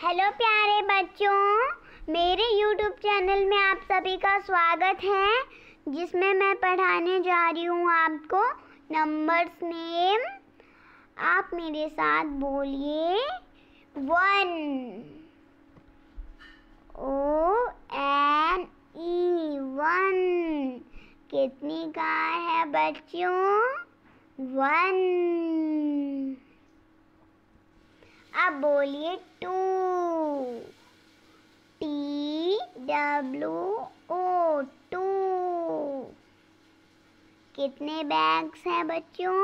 hello प्यारे बच्चों मेरे यूट्यूब चैनल में आप सभी का स्वागत है जिसमें मैं पढ़ाने जा रही हूँ आपको नंबर्स नेम आप मेरे साथ बोलिए one O N E one कितनी कार है बच्चों वन आप बोलिए two T W O two कितने बैग्स हैं बच्चों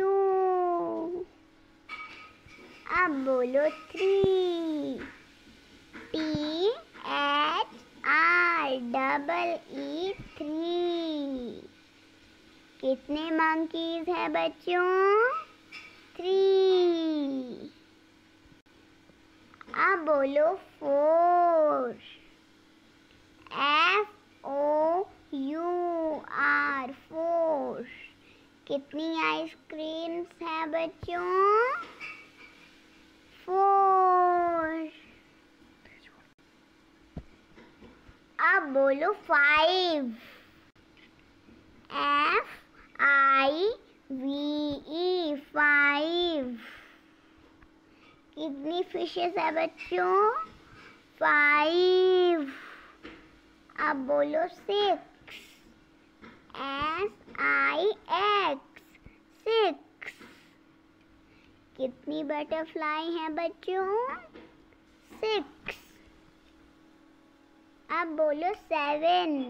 टू अब बोलो three T H R double E three कितने मंकीज हैं बच्चों थ्री आप बोलो four F O U R four कितनी आइसक्रीम्स हैं बच्चों फोर आप बोलो five F I V E five कितनी फिशेस है बच्चों फाइव अब बोलो six S I X six कितनी बटरफ्लाई है बच्चों सिक्स अब बोलो सेवन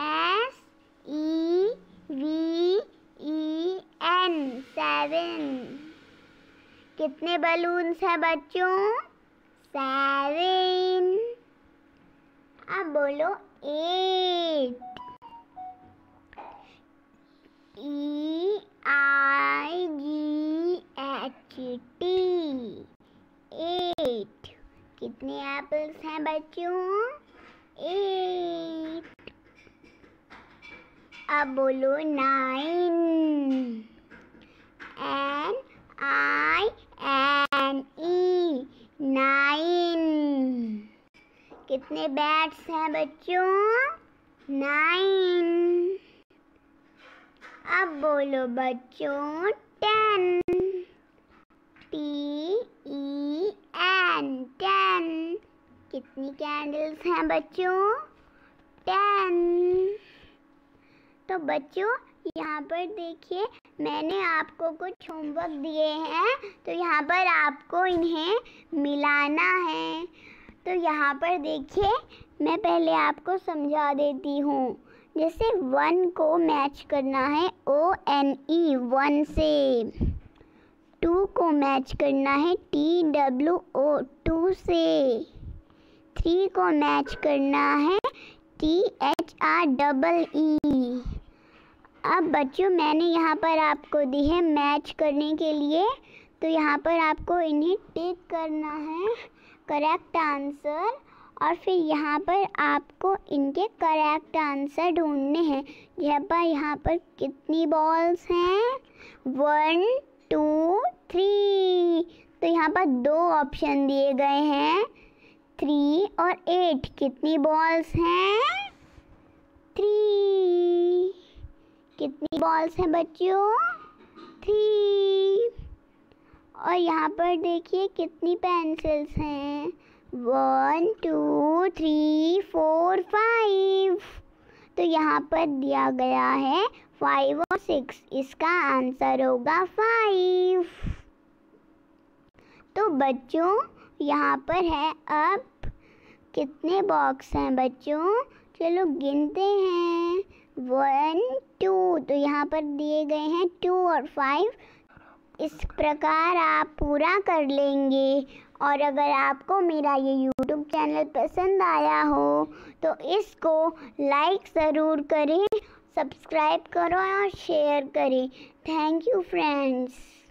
एस ई कितने बलून्स हैं बच्चों सेवन अब बोलो eight E I G H T eight कितने एप्पल्स हैं बच्चों एट अब बोलो नाइन कितने बैट्स हैं बच्चों नाइन अब बोलो बच्चों ten T E N ten कितनी कैंडल्स हैं बच्चों टेन तो बच्चों यहाँ पर देखिए मैंने आपको कुछ होमवर्क दिए हैं तो यहाँ पर आपको इन्हें मिलाना है तो यहाँ पर देखिए मैं पहले आपको समझा देती हूँ जैसे वन को मैच करना है ओ एन ई वन से टू को मैच करना है टी डब्ल्यू ओ टू से थ्री को मैच करना है T H R double E अब बच्चों मैंने यहाँ पर आपको दी है मैच करने के लिए तो यहाँ पर आपको इन्हें टिक करना है करेक्ट आंसर और फिर यहाँ पर आपको इनके करेक्ट आंसर ढूंढने हैं यह पर यहाँ पर कितनी बॉल्स हैं वन टू थ्री तो यहाँ पर दो ऑप्शन दिए गए हैं थ्री और एट कितनी बॉल्स हैं थ्री कितनी बॉल्स हैं बच्चों थ्री और यहाँ पर देखिए कितनी पेंसिल्स हैं one two three four five तो यहाँ पर दिया गया है फाइव और सिक्स इसका आंसर होगा फाइव तो बच्चों यहाँ पर है अब कितने बॉक्स हैं बच्चों चलो गिनते हैं वन टू तो यहाँ पर दिए गए हैं टू और फाइव इस प्रकार आप पूरा कर लेंगे और अगर आपको मेरा ये YouTube चैनल पसंद आया हो तो इसको लाइक ज़रूर करें सब्सक्राइब करो और शेयर करें थैंक यू फ्रेंड्स